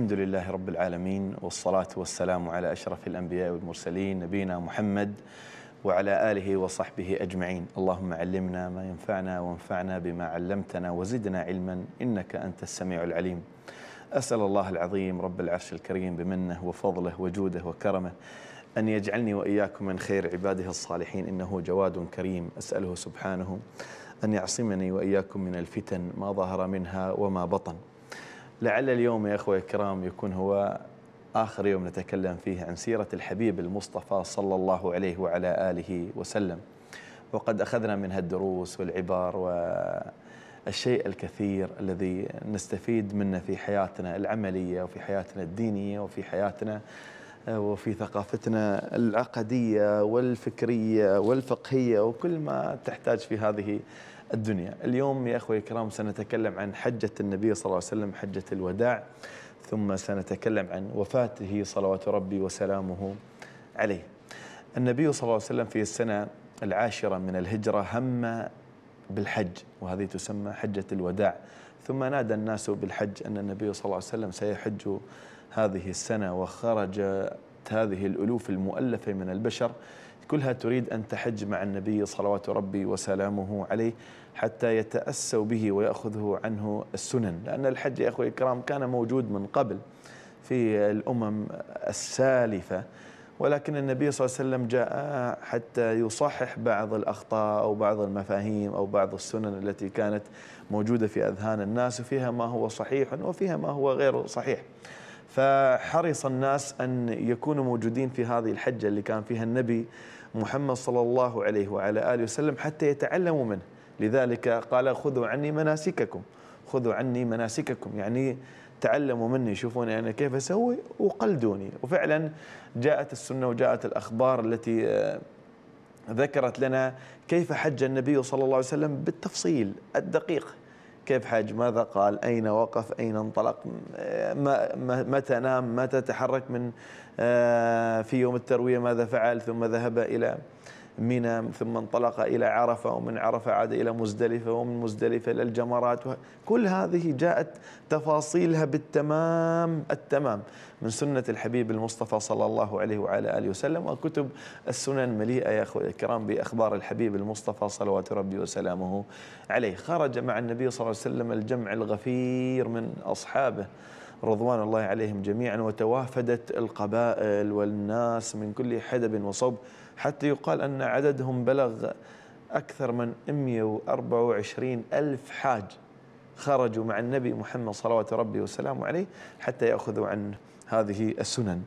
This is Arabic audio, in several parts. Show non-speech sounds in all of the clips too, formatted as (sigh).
الحمد لله رب العالمين والصلاة والسلام على أشرف الأنبياء والمرسلين نبينا محمد وعلى آله وصحبه أجمعين اللهم علمنا ما ينفعنا وانفعنا بما علمتنا وزدنا علما إنك أنت السميع العليم أسأل الله العظيم رب العرش الكريم بمنه وفضله وجوده وكرمه أن يجعلني وإياكم من خير عباده الصالحين إنه جواد كريم أسأله سبحانه أن يعصمني وإياكم من الفتن ما ظهر منها وما بطن لعل اليوم يا أخوة الكرام يكون هو آخر يوم نتكلم فيه عن سيرة الحبيب المصطفى صلى الله عليه وعلى آله وسلم وقد أخذنا منها الدروس والعبار والشيء الكثير الذي نستفيد منه في حياتنا العملية وفي حياتنا الدينية وفي حياتنا وفي ثقافتنا العقدية والفكرية والفقهية وكل ما تحتاج في هذه الدنيا اليوم يا أخوي الكرام سنتكلم عن حجة النبي صلى الله عليه وسلم حجة الوداع ثم سنتكلم عن وفاته صلوات ربي وسلامه عليه النبي صلى الله عليه وسلم في السنة العاشرة من الهجرة هم بالحج وهذه تسمى حجة الوداع ثم نادى الناس بالحج أن النبي صلى الله عليه وسلم سيحج هذه السنة وخرجت هذه الألوف المؤلفة من البشر كلها تريد أن تحج مع النبي صلوات ربي وسلامه عليه حتى يتأسوا به ويأخذه عنه السنن لأن الحج يا أخوي الكرام كان موجود من قبل في الأمم السالفة ولكن النبي صلى الله عليه وسلم جاء حتى يصحح بعض الأخطاء أو بعض المفاهيم أو بعض السنن التي كانت موجودة في أذهان الناس فيها ما هو صحيح وفيها ما هو غير صحيح فحرص الناس أن يكونوا موجودين في هذه الحجة اللي كان فيها النبي محمد صلى الله عليه وعلى آله وسلم حتى يتعلموا منه لذلك قال خذوا عني مناسككم خذوا عني مناسككم يعني تعلموا مني شوفوني أنا كيف أسوي وقلدوني وفعلا جاءت السنة وجاءت الأخبار التي آه، ذكرت لنا كيف حج النبي صلى الله عليه وسلم بالتفصيل الدقيق كيف حج ماذا قال أين وقف أين انطلق آه، متى نام متى تحرك من آه، في يوم التروية ماذا فعل ثم ذهب إلى منى ثم انطلق إلى عرفة ومن عرفة عاد إلى مزدلفة ومن مزدلفة إلى الجمرات كل هذه جاءت تفاصيلها بالتمام التمام من سنة الحبيب المصطفى صلى الله عليه وعلى آله وسلم وكتب السنن مليئة يا أخوة الكرام بأخبار الحبيب المصطفى صلوات ربي وسلامه عليه خرج مع النبي صلى الله عليه وسلم الجمع الغفير من أصحابه رضوان الله عليهم جميعا وتوافدت القبائل والناس من كل حدب وصوب حتى يقال أن عددهم بلغ أكثر من 124 ألف حاج خرجوا مع النبي محمد صلوات ربي وسلامه عليه حتى يأخذوا عنه هذه السنن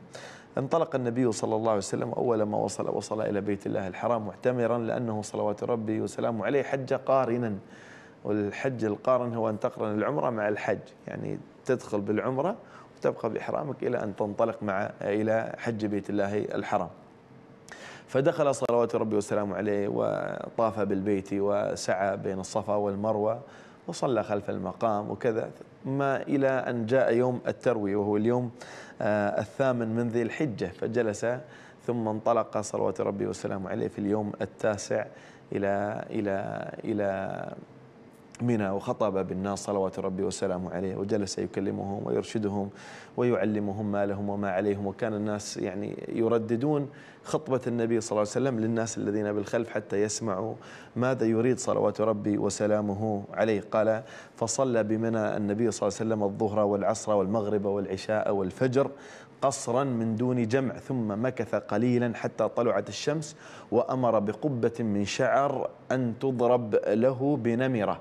انطلق النبي صلى الله عليه وسلم أول ما وصل وصل إلى بيت الله الحرام معتمرا لأنه صلوات ربي وسلامه عليه حج قارنا والحج القارن هو أن تقرن العمرة مع الحج يعني تدخل بالعمرة وتبقى بإحرامك إلى أن تنطلق مع إلى حج بيت الله الحرام فدخل صلوات ربي والسلام عليه وطاف بالبيت وسعى بين الصفا والمروة وصلى خلف المقام وكذا ما إلى أن جاء يوم التروي وهو اليوم آه الثامن من ذي الحجة فجلس ثم انطلق صلوات ربي والسلام عليه في اليوم التاسع إلى إلى إلى منى وخطب بالناس صلوات ربي وسلامه عليه وجلس يكلمهم ويرشدهم ويعلمهم ما لهم وما عليهم وكان الناس يعني يرددون خطبة النبي صلى الله عليه وسلم للناس الذين بالخلف حتى يسمعوا ماذا يريد صلوات ربي وسلامه عليه قال فصلى بمنى النبي صلى الله عليه وسلم الظهر والعصر والمغرب والعشاء والفجر قصرا من دون جمع ثم مكث قليلا حتى طلعت الشمس وأمر بقبة من شعر أن تضرب له بنمره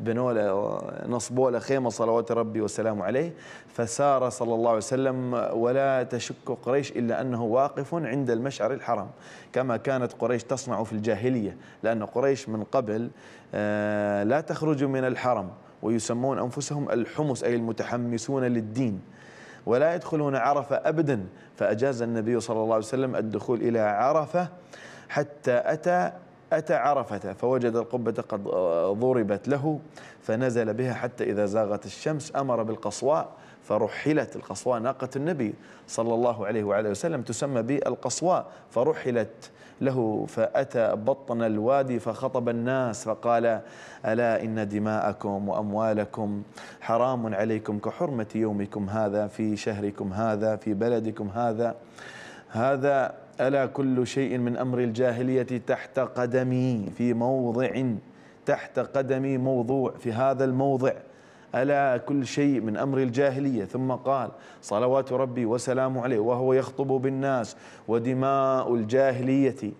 بنوا له نصبوا له خيمه صلوات ربي وسلامه عليه فسار صلى الله عليه وسلم ولا تشك قريش الا انه واقف عند المشعر الحرام كما كانت قريش تصنع في الجاهليه لان قريش من قبل آه، لا تخرج من الحرم ويسمون انفسهم الحمص اي المتحمسون للدين ولا يدخلون عرفه ابدا فاجاز النبي صلى الله عليه وسلم الدخول الى عرفه حتى اتى أتى عرفة فوجد القبة قد آه، ضربت له فنزل بها حتى إذا زاغت الشمس أمر بالقصواء فرحلت القصواء ناقة النبي صلى الله عليه وعلى وسلم تسمى بالقصواء فرحلت له فأتى بطن الوادي فخطب الناس فقال ألا إن دماءكم وأموالكم حرام عليكم كحرمة يومكم هذا في شهركم هذا في بلدكم هذا هذا ألا كل شيء من أمر الجاهلية تحت قدمي في موضع تحت قدمي موضوع في هذا الموضع ألا كل شيء من أمر الجاهلية ثم قال صلوات ربي وسلام عليه وهو يخطب بالناس ودماء الجاهلية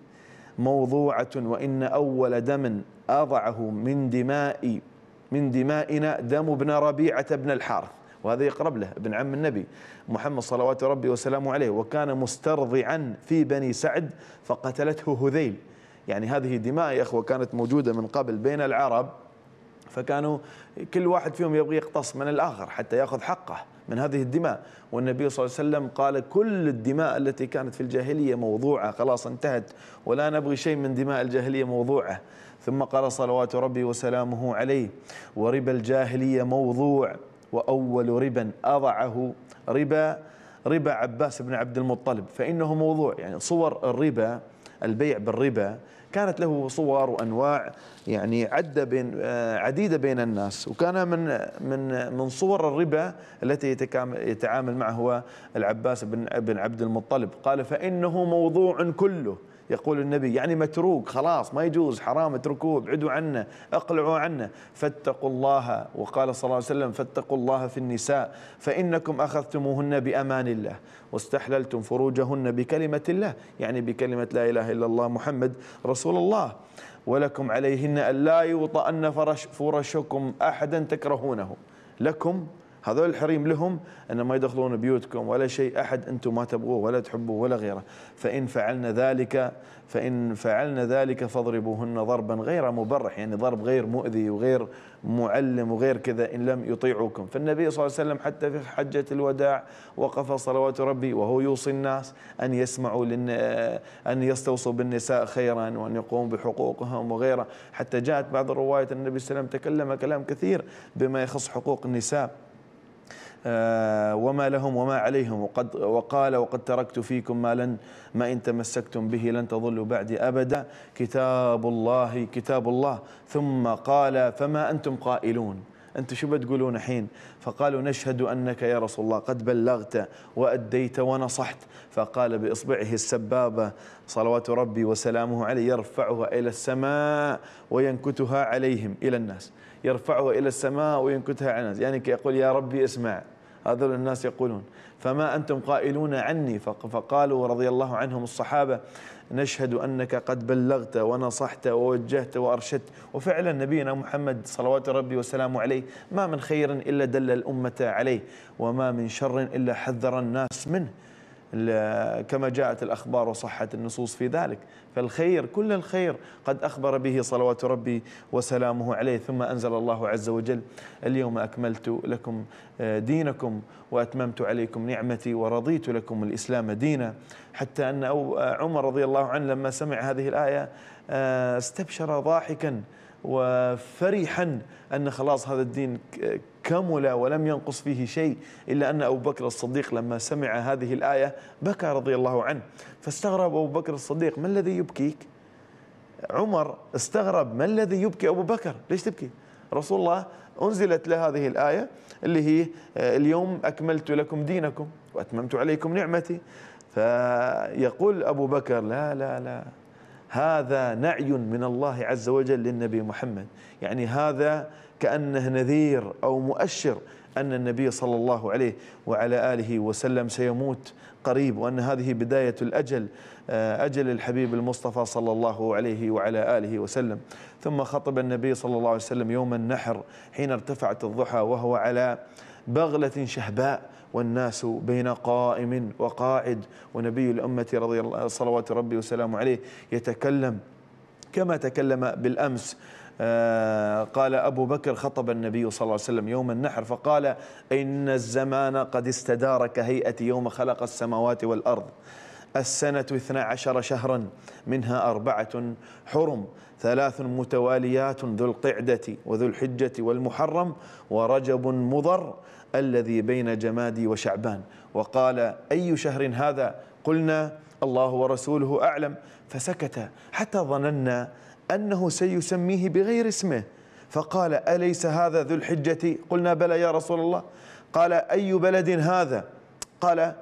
موضوعة وإن أول دم أضعه من دماء من دمائنا دم ابن ربيعة بن الحارث وهذا يقرب له ابن عم النبي محمد صلوات ربي وسلامه عليه وكان مسترضعا في بني سعد فقتلته هذيل يعني هذه دماء يا أخوة كانت موجودة من قبل بين العرب فكانوا كل واحد فيهم يبغي يقتص من الآخر حتى يأخذ حقه من هذه الدماء والنبي صلى الله عليه وسلم قال كل الدماء التي كانت في الجاهلية موضوعة خلاص انتهت ولا نبغي شيء من دماء الجاهلية موضوعة ثم قال صلوات ربي وسلامه عليه وربا الجاهلية موضوع وأول ربا أضعه ربا ربا عباس بن عبد المطلب فإنه موضوع يعني صور الربا البيع بالربا كانت له صور وانواع يعني عدة بين آه، عديده بين الناس وكان من من من صور الربا التي يتعامل معه هو العباس بن بن عبد المطلب قال فانه موضوع كله يقول النبي يعني متروك خلاص ما يجوز حرام اتركوه ابعدوا عنه اقلعوا عنه فاتقوا الله وقال صلى الله عليه وسلم فاتقوا الله في النساء فإنكم أخذتموهن بأمان الله واستحللتم فروجهن بكلمة الله يعني بكلمة لا إله إلا الله محمد رسول الله ولكم عليهن ألا يوطأن فرش فرشكم أحدا تكرهونه لكم هذول الحريم لهم أن ما يدخلون بيوتكم ولا شيء أحد أنتم ما تبغوه ولا تحبوه ولا غيره فإن فعلنا ذلك فإن فعلنا ذلك فاضربوهن ضربا غير مبرح يعني ضرب غير مؤذي وغير معلم وغير كذا إن لم يطيعوكم فالنبي صلى الله عليه وسلم حتى في حجة الوداع وقف صلوات ربي وهو يوصي الناس أن يسمعوا لن أن يستوصوا بالنساء خيرا وأن يقوموا بحقوقهم وغيره حتى جاءت بعض الروايات النبي صلى الله عليه وسلم تكلم كلام كثير بما يخص حقوق النساء آه، وما لهم وما عليهم وقد وقال وقد تركت فيكم ما لن ما إن تمسكتم به لن تضلوا بعدي أبدا كتاب الله كتاب الله ثم قال فما أنتم قائلون أنتم شو بتقولون الحين فقالوا نشهد أنك يا رسول الله قد بلغت وأديت ونصحت فقال بإصبعه السبابة صلوات ربي وسلامه عليه يرفعها إلى السماء وينكتها عليهم إلى الناس يرفعها إلى السماء وينكتها على الناس يعني يقول يا ربي اسمع هذا الناس يقولون فما أنتم قائلون عني فقالوا رضي الله عنهم الصحابة نشهد أنك قد بلغت ونصحت ووجهت وأرشدت وفعلا نبينا محمد صلوات ربي وسلامه عليه ما من خير إلا دل الأمة عليه وما من شر إلا حذر الناس منه كما جاءت الأخبار وصحت النصوص في ذلك فالخير كل الخير قد أخبر به صلوات ربي وسلامه عليه ثم أنزل الله عز وجل اليوم أكملت لكم آه، دينكم وأتممت عليكم نعمتي ورضيت لكم الإسلام دينا حتى أن آه، عمر رضي الله عنه لما سمع هذه الآية آه، استبشر ضاحكاً وفرحا أن خلاص هذا الدين كمل ولم ينقص فيه شيء إلا أن أبو بكر الصديق لما سمع هذه الآية بكى رضي الله عنه فاستغرب أبو بكر الصديق ما الذي يبكيك عمر استغرب ما الذي يبكي أبو بكر ليش تبكي رسول الله أنزلت له هذه الآية اللي هي آه، اليوم أكملت لكم دينكم وأتممت عليكم نعمتي فيقول أبو بكر لا لا لا هذا نعي من الله عز وجل للنبي محمد يعني هذا كأنه نذير أو مؤشر أن النبي صلى الله عليه وعلى آله وسلم سيموت قريب وأن هذه بداية الأجل آه، أجل الحبيب المصطفى صلى الله عليه وعلى آله وسلم ثم خطب النبي صلى الله عليه وسلم يوم النحر حين ارتفعت الضحى وهو على بغلة شهباء والناس بين قائم وقاعد ونبي الأمة رضي الله صلوات ربي وسلامه عليه يتكلم كما تكلم بالأمس آه، قال أبو بكر خطب النبي صلى الله عليه وسلم يوم النحر فقال إن الزمان قد استدار كهيئة يوم خلق السماوات والأرض السنة 12 عشر شهرا منها أربعة حرم ثلاث متواليات ذو القعدة وذو الحجة والمحرم ورجب مضر الذي بين جمادي وشعبان وقال أي شهر هذا قلنا الله ورسوله أعلم فسكت حتى ظننا أنه سيسميه بغير اسمه فقال أليس هذا ذو الحجة قلنا بلى يا رسول الله قال أي بلد هذا قال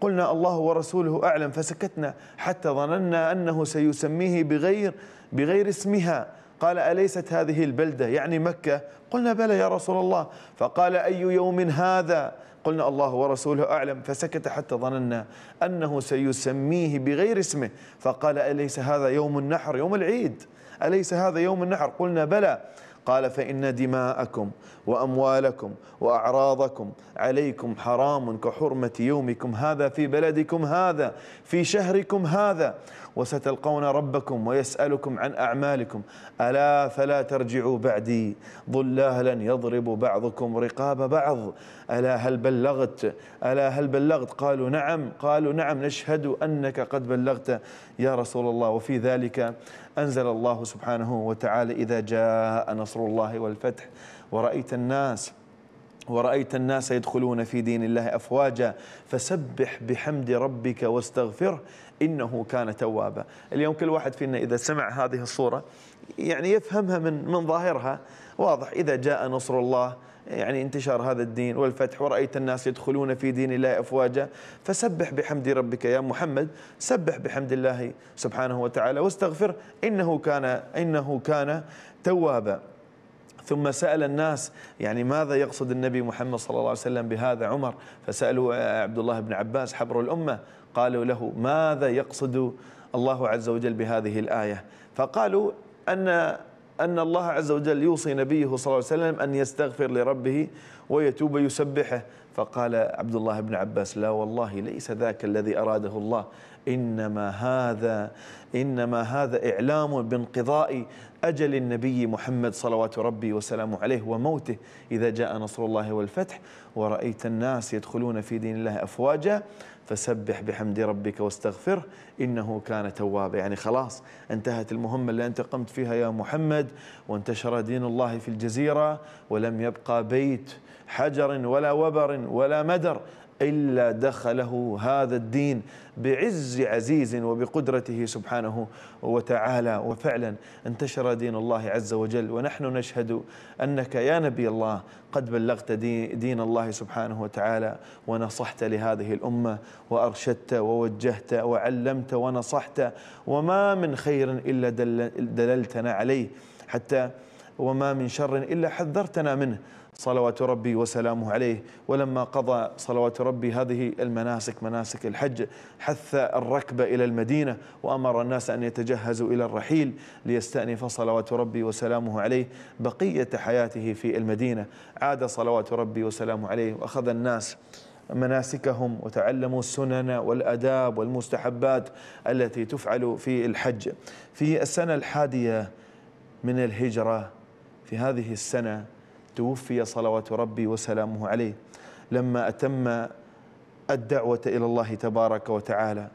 قلنا الله ورسوله أعلم فسكتنا حتى ظننا أنه سيسميه بغير بغير اسمها قال أليست هذه البلدة يعني مكة قلنا بلى يا رسول الله فقال أي يوم هذا قلنا الله ورسوله أعلم فسكت حتى ظننا أنه سيسميه بغير اسمه فقال أليس هذا يوم النحر يوم العيد أليس هذا يوم النحر قلنا بلى قال فإن دماءكم وأموالكم وأعراضكم عليكم حرام كحرمة يومكم هذا في بلدكم هذا في شهركم هذا وستلقون ربكم ويسألكم عن أعمالكم ألا فلا ترجعوا بعدي ضلالا يضرب بعضكم رقاب بعض ألا هل بلغت ألا هل بلغت قالوا نعم قالوا نعم نشهد أنك قد بلغت يا رسول الله وفي ذلك أنزل الله سبحانه وتعالى إذا جاء نصر الله والفتح ورأيت الناس ورأيت الناس يدخلون في دين الله أفواجا فسبح بحمد ربك واستغفره إنه كان توابا اليوم كل واحد فينا إذا سمع هذه الصورة يعني يفهمها من, من ظاهرها واضح إذا جاء نصر الله يعني انتشار هذا الدين والفتح ورأيت الناس يدخلون في دين الله أفواجا فسبح بحمد ربك يا محمد سبح بحمد الله سبحانه وتعالى واستغفر إنه كان إنه كان توابا ثم سأل الناس يعني ماذا يقصد النبي محمد صلى الله عليه وسلم بهذا عمر فسألوا آه، عبد الله بن عباس حبر الأمة قالوا له ماذا يقصد الله عز وجل بهذه الآية فقالوا أن أن الله عز وجل يوصي نبيه صلى الله عليه وسلم أن يستغفر لربه ويتوب يسبحه فقال عبد الله بن عباس لا والله ليس ذاك الذي أراده الله إنما هذا إنما هذا إعلام بانقضاء أجل النبي محمد صلوات ربي وسلامه عليه وموته إذا جاء نصر الله والفتح ورأيت الناس يدخلون في دين الله أفواجا فسبح بحمد ربك واستغفره إنه كان توابا يعني خلاص انتهت المهمة اللي أنت قمت فيها يا محمد وانتشر دين الله في الجزيرة ولم يبقى بيت حجر ولا وبر ولا مدر إلا دخله هذا الدين بعز عزيز وبقدرته سبحانه وتعالى وفعلا انتشر دين الله عز وجل ونحن نشهد أنك يا نبي الله قد بلغت دين الله سبحانه وتعالى ونصحت لهذه الأمة وأرشدت ووجهت وعلمت ونصحت وما من خير إلا دللتنا عليه حتى وما من شر إلا حذرتنا منه صلوات ربي وسلامه عليه ولما قضى صلوات ربي هذه المناسك مناسك الحج حث الركب إلى المدينة وأمر الناس أن يتجهزوا إلى الرحيل ليستأنف صلوات ربي وسلامه عليه بقية حياته في المدينة عاد صلوات ربي وسلامه عليه وأخذ الناس مناسكهم وتعلموا السنن والأداب والمستحبات التي تفعل في الحج في السنة الحادية من الهجرة في هذه السنة توفي صلوات ربي وسلامه عليه لما أتم الدعوة إلى الله تبارك وتعالى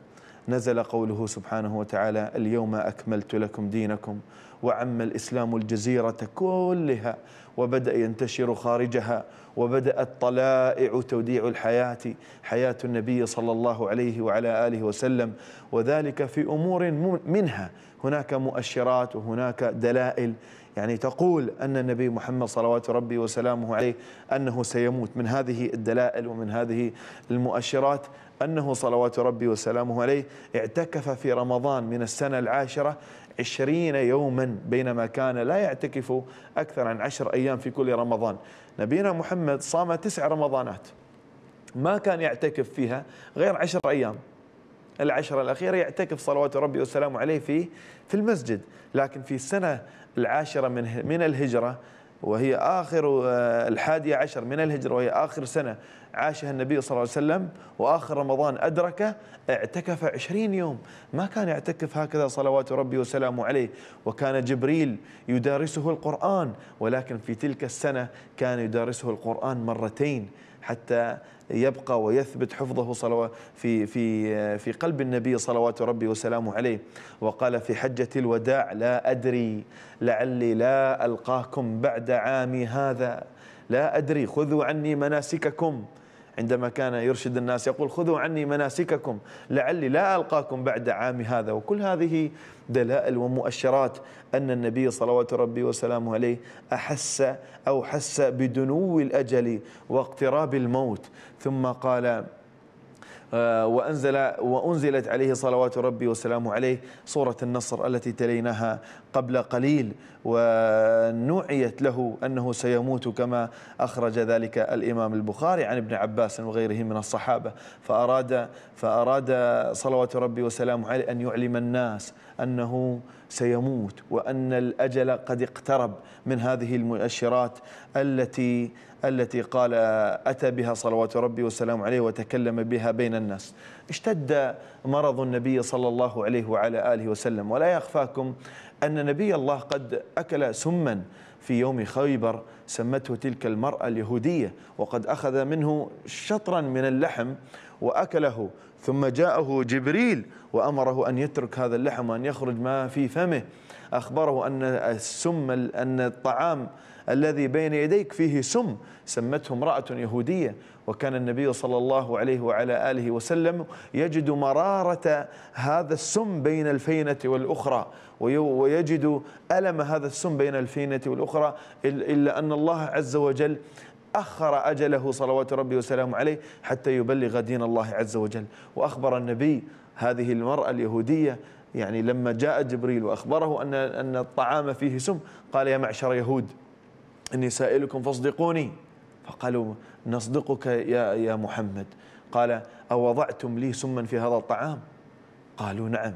نزل قوله سبحانه وتعالى اليوم أكملت لكم دينكم وعم الإسلام الجزيرة كلها وبدأ ينتشر خارجها وبدأت طلائع توديع الحياة حياة النبي صلى الله عليه وعلى آله وسلم وذلك في أمور منها هناك مؤشرات وهناك دلائل يعني تقول أن النبي محمد صلوات ربي وسلامه عليه أنه سيموت من هذه الدلائل ومن هذه المؤشرات أنه صلوات ربي وسلامه عليه اعتكف في رمضان من السنة العاشرة عشرين يوما بينما كان لا يعتكف أكثر عن عشر أيام في كل رمضان نبينا محمد صام تسع رمضانات ما كان يعتكف فيها غير عشر أيام العشرة الأخيرة يعتكف صلوات ربي وسلامه عليه في في المسجد لكن في السنة العاشرة من من الهجرة وهي آخر آه، الحادية عشر من الهجرة وهي آخر سنة عاشها النبي صلى الله عليه وسلم وآخر رمضان أدركه اعتكف عشرين يوم ما كان يعتكف هكذا صلوات ربي وسلامه عليه وكان جبريل يدارسه القرآن ولكن في تلك السنة كان يدارسه القرآن مرتين حتى يبقى ويثبت حفظه صلوات في في في قلب النبي صلوات ربي وسلامه عليه وقال في حجة الوداع لا أدري لعلي لا ألقاكم بعد عامي هذا لا أدري خذوا عني مناسككم عندما كان يرشد الناس يقول خذوا عني مناسككم لعلي لا ألقاكم بعد عامي هذا وكل هذه دلائل ومؤشرات أن النبي صلوات ربي وسلامه عليه أحس أو حس بدنو الأجل واقتراب الموت ثم قال آه، وأنزل وأنزلت عليه صلوات ربي وسلامه عليه سورة النصر التي تليناها قبل قليل ونوعيت له أنه سيموت كما أخرج ذلك الإمام البخاري عن ابن عباس وغيره من الصحابة فأراد, فأراد صلوات ربي وسلامه عليه أن يعلم الناس أنه سيموت وأن الأجل قد اقترب من هذه المؤشرات التي التي قال أتى بها صلوات ربي وسلامه عليه وتكلم بها بين الناس اشتد مرض النبي صلى الله عليه وعلى آله وسلم ولا يخفاكم أن نبي الله قد أكل سما في يوم خيبر سمته تلك المرأة اليهودية وقد أخذ منه شطرا من اللحم وأكله ثم جاءه جبريل وأمره أن يترك هذا اللحم وأن يخرج ما في فمه أخبره أن السم أن الطعام الذي بين يديك فيه سم سمته امرأة يهودية وكان النبي صلى الله عليه وعلى آله وسلم يجد مرارة هذا السم بين الفينة والأخرى ويجد ألم هذا السم بين الفينة والأخرى إلا أن الله عز وجل أخر أجله صلوات ربي وسلامه عليه حتى يبلغ دين الله عز وجل وأخبر النبي هذه المرأة اليهودية يعني لما جاء جبريل وأخبره أن أن الطعام فيه سم قال يا معشر يهود إني سائلكم فاصدقوني فقالوا نصدقك يا, يا محمد قال أوضعتم لي سما في هذا الطعام قالوا نعم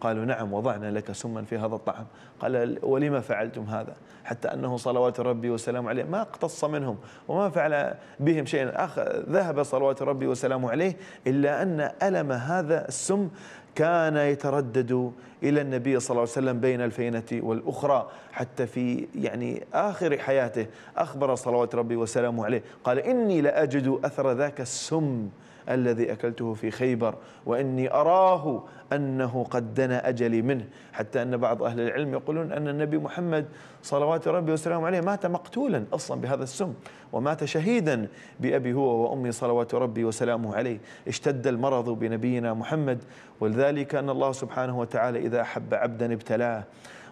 قالوا نعم وضعنا لك سما في هذا الطعام قال ولما فعلتم هذا حتى أنه صلوات ربي والسلام عليه ما اقتص منهم وما فعل بهم شيئا ذهب صلوات ربي والسلام عليه إلا أن ألم هذا السم كان يتردد إلى النبي صلى الله عليه وسلم بين الفينة والأخرى حتى في يعني آخر حياته أخبر صلوات ربي وسلامه عليه قال إني لأجد أثر ذاك السم الذي أكلته في خيبر وإني أراه أنه قد دنا أجلي منه حتى أن بعض أهل العلم يقولون أن النبي محمد صلوات ربي وسلامه عليه مات مقتولا أصلا بهذا السم ومات شهيدا بأبي هو وأمي صلوات ربي وسلامه عليه اشتد المرض بنبينا محمد ولذلك أن الله سبحانه وتعالى إذا أحب عبدا ابتلاه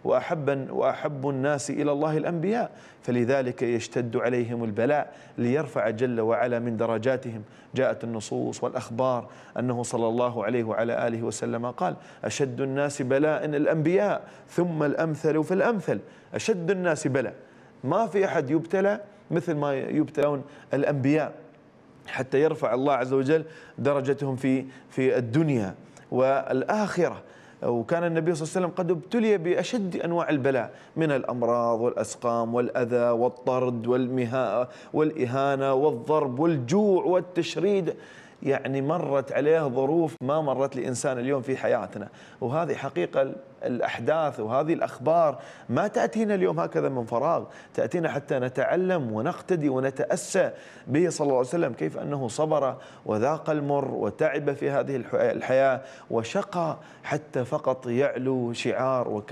وأحب, وأحب الناس إلى الله الأنبياء فلذلك يشتد عليهم البلاء ليرفع جل وعلا من درجاتهم جاءت النصوص والأخبار أنه صلى الله عليه وعلى آله وسلم قال أشد الناس بلاء الأنبياء ثم الأمثل فالأمثل أشد الناس بلاء ما في أحد يبتلى مثل ما يبتلون الأنبياء حتى يرفع الله عز وجل درجتهم في في الدنيا والآخرة وكان النبي صلى الله عليه وسلم قد ابتلي بأشد أنواع البلاء من الأمراض والأسقام والأذى والطرد والإهانة والضرب والجوع والتشريد يعني مرت عليه ظروف ما مرت لإنسان اليوم في حياتنا وهذه حقيقة الأحداث وهذه الأخبار ما تأتينا اليوم هكذا من فراغ تأتينا حتى نتعلم ونقتدي ونتأسى به صلى الله عليه وسلم كيف أنه صبر وذاق المر وتعب في هذه الحياة وشقى حتى فقط يعلو شعار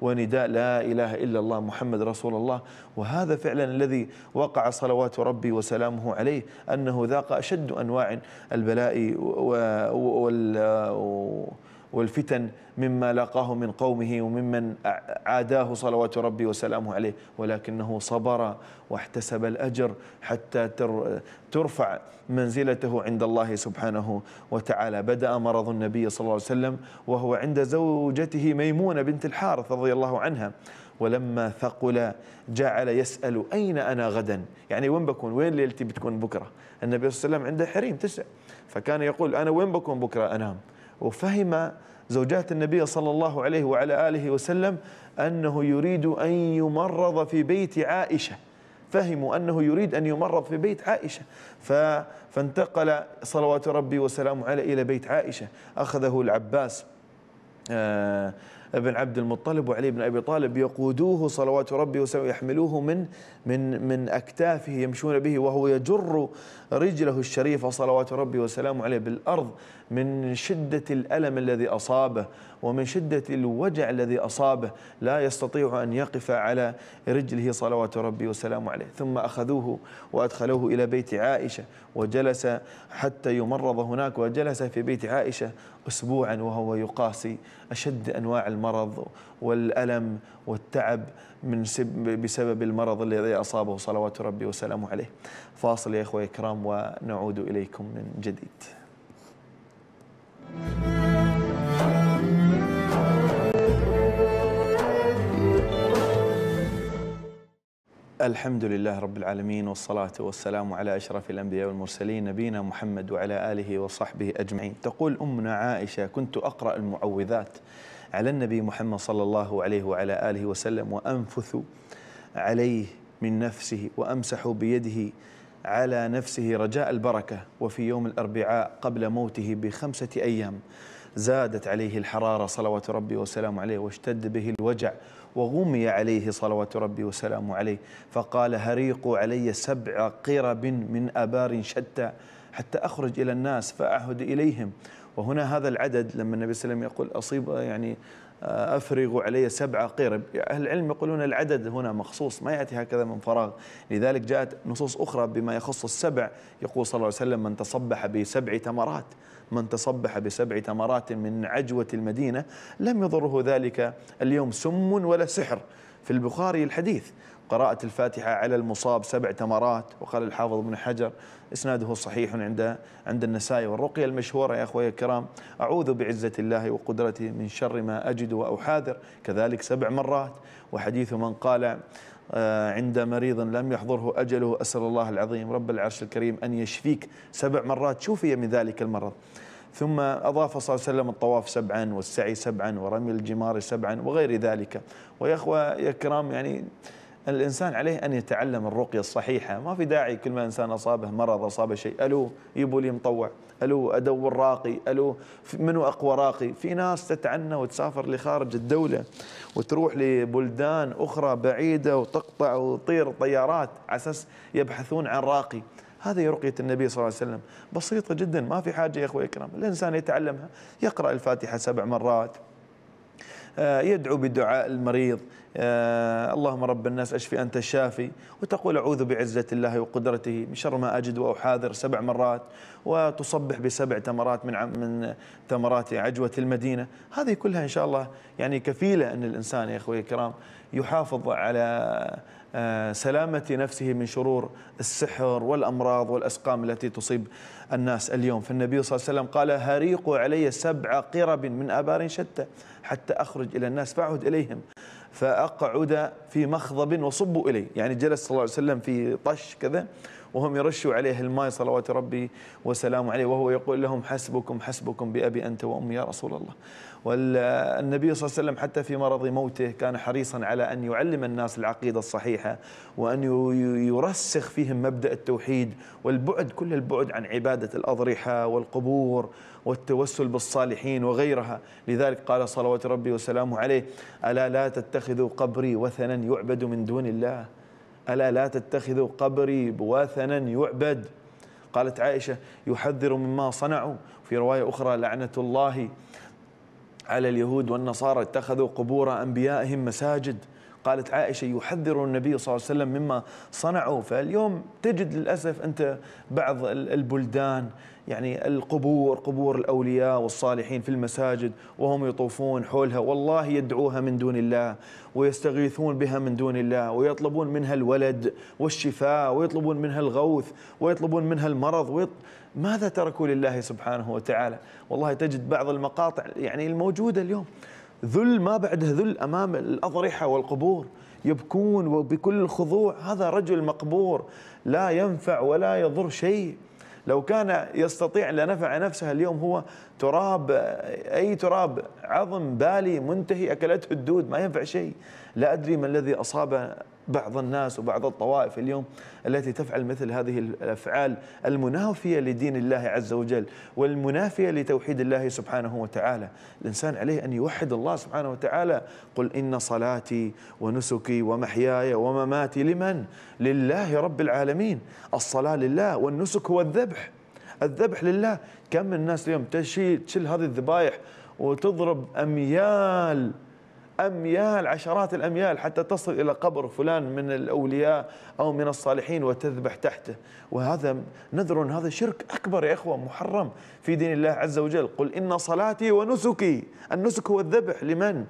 ونداء لا إله إلا الله محمد رسول الله وهذا فعلا الذي وقع صلوات ربي وسلامه عليه أنه ذاق أشد أنواع البلاء وال والفتن مما لاقاه من قومه وممن عاداه صلوات ربي وسلامه عليه ولكنه صبر واحتسب الأجر حتى ترفع منزلته عند الله سبحانه وتعالى بدأ مرض النبي صلى الله عليه وسلم وهو عند زوجته ميمونة بنت الحارث رضي الله عنها ولما ثقل جعل يسأل أين أنا غدا يعني وين بكون وين ليلتي بتكون بكرة النبي صلى الله عليه وسلم عنده حريم تسع فكان يقول أنا وين بكون بكرة أنام وفهم زوجات النبي صلى الله عليه وعلى آله وسلم أنه يريد أن يمرض في بيت عائشة فهموا أنه يريد أن يمرض في بيت عائشة فانتقل صلوات ربي وسلامه عليه إلى بيت عائشة أخذه العباس آه بن عبد المطلب وعلي بن أبي طالب يقودوه صلوات ربي وسلامه يحملوه من من من أكتافه يمشون به وهو يجر رجله الشريفة صلوات ربي وسلامه عليه بالأرض من شدة الألم الذي أصابه ومن شدة الوجع الذي أصابه لا يستطيع أن يقف على رجله صلوات ربي وسلامه عليه ثم أخذوه وأدخلوه إلى بيت عائشة وجلس حتى يمرض هناك وجلس في بيت عائشة أسبوعا وهو يقاسي أشد أنواع المرض والألم والتعب من سب بسبب المرض الذي أصابه صلوات ربي وسلامه عليه فاصل يا إخوة الكرام ونعود إليكم من جديد الحمد لله رب العالمين والصلاة والسلام على أشرف الأنبياء والمرسلين نبينا محمد وعلى آله وصحبه أجمعين تقول أمنا عائشة كنت أقرأ المعوذات على النبي محمد صلى الله عليه وعلى آله وسلم وأنفث عليه من نفسه وأمسح بيده على نفسه رجاء البركة وفي يوم الأربعاء قبل موته بخمسة أيام زادت عليه الحرارة صلوات ربي وسلامه عليه واشتد به الوجع وغمي عليه صلوات ربي وسلامه عليه فقال هريقوا علي سبع قرب من أبار شتى حتى أخرج إلى الناس فأعهد إليهم وهنا هذا العدد لما النبي صلى الله عليه وسلم يقول أصيب يعني آه، أفرغوا علي سبع قرب أهل العلم يقولون العدد هنا مخصوص ما يأتي هكذا من فراغ لذلك جاءت نصوص أخرى بما يخص السبع يقول صلى الله عليه وسلم من تصبح بسبع تمرات من تصبح بسبع تمرات من عجوة المدينة لم يضره ذلك اليوم سم ولا سحر في البخاري الحديث قراءة الفاتحة على المصاب سبع تمرات وقال الحافظ ابن حجر إسناده صحيح عند عند النسائي والرقية المشهورة يا أخوي الكرام أعوذ بعزة الله وقدرته من شر ما أجد وأحاذر كذلك سبع مرات وحديث من قال آه، عند مريض لم يحضره أجله أسأل الله العظيم رب العرش الكريم أن يشفيك سبع مرات شوفي من ذلك المرض ثم أضاف صلى الله عليه وسلم الطواف سبعا والسعي سبعا ورمي الجمار سبعا وغير ذلك ويا أخوة يا كرام يعني الإنسان عليه أن يتعلم الرقية الصحيحة ما في داعي كل ما إنسان أصابه مرض أصابه شيء ألو يبولي لي مطوع الو ادور راقي الو منو اقوى راقي في ناس تتعنى وتسافر لخارج الدوله وتروح لبلدان اخرى بعيده وتقطع وتطير طيارات على اساس يبحثون عن راقي هذه رقية النبي صلى الله عليه وسلم بسيطة جدا ما في حاجة يا أخوي الكرام الإنسان يتعلمها يقرأ الفاتحة سبع مرات آه، يدعو بدعاء المريض آه، اللهم رب الناس أشفي أنت الشافي وتقول أعوذ بعزة الله وقدرته من شر ما أجد وأحاذر سبع مرات وتصبح بسبع تمرات من من ثمرات عجوه المدينه، هذه كلها ان شاء الله يعني كفيله ان الانسان يا اخوي الكرام يحافظ على آه، سلامة نفسه من شرور السحر والأمراض والأسقام التي تصيب الناس اليوم فالنبي صلى الله عليه وسلم قال هريقوا علي سبع قرب من أبار شتى حتى أخرج إلى الناس فأعد إليهم فأقعد في مخضب وصبوا إلي يعني جلس صلى الله عليه وسلم في طش كذا وهم يرشوا عليه الماء صلوات ربي وسلامه عليه وهو يقول لهم حسبكم حسبكم بأبي أنت وأمي يا رسول الله والنبي صلى الله عليه وسلم حتى في مرض موته كان حريصا على أن يعلم الناس العقيدة الصحيحة وأن يرسخ فيهم مبدأ التوحيد والبعد كل البعد عن عبادة الأضرحة والقبور والتوسل بالصالحين وغيرها لذلك قال صلوات ربي وسلامه عليه ألا لا تتخذوا قبري وثنا يعبد من دون الله ألا لا تتخذوا قبري بواثنا يعبد قالت عائشة يحذر مما صنعوا في رواية أخرى لعنة الله على اليهود والنصارى اتخذوا قبور أنبيائهم مساجد قالت عائشة يحذر النبي صلى الله عليه وسلم مما صنعوا فاليوم تجد للأسف أنت بعض البلدان يعني القبور قبور الأولياء والصالحين في المساجد وهم يطوفون حولها والله يدعوها من دون الله ويستغيثون بها من دون الله ويطلبون منها الولد والشفاء ويطلبون منها الغوث ويطلبون منها المرض ويط... ماذا تركوا لله سبحانه وتعالى والله تجد بعض المقاطع يعني الموجودة اليوم ذل ما بعده ذل امام الاضرحه والقبور يبكون وبكل الخضوع هذا رجل مقبور لا ينفع ولا يضر شيء لو كان يستطيع لنفع نفسه اليوم هو تراب اي تراب عظم بالي منتهي اكلته الدود ما ينفع شيء لا ادري ما الذي اصاب بعض الناس وبعض الطوائف اليوم التي تفعل مثل هذه الافعال المنافيه لدين الله عز وجل والمنافيه لتوحيد الله سبحانه وتعالى، الانسان عليه ان يوحد الله سبحانه وتعالى، قل ان صلاتي ونسكي ومحياي ومماتي لمن؟ لله رب العالمين، الصلاه لله والنسك هو الذبح. الذبح لله، كم من الناس اليوم تشيل تشيل هذه الذبايح وتضرب اميال أميال عشرات الأميال حتى تصل إلى قبر فلان من الأولياء أو من الصالحين وتذبح تحته وهذا نذر هذا شرك أكبر يا إخوة محرم في دين الله عز وجل قل إن صلاتي ونسكي النسك هو الذبح لمن؟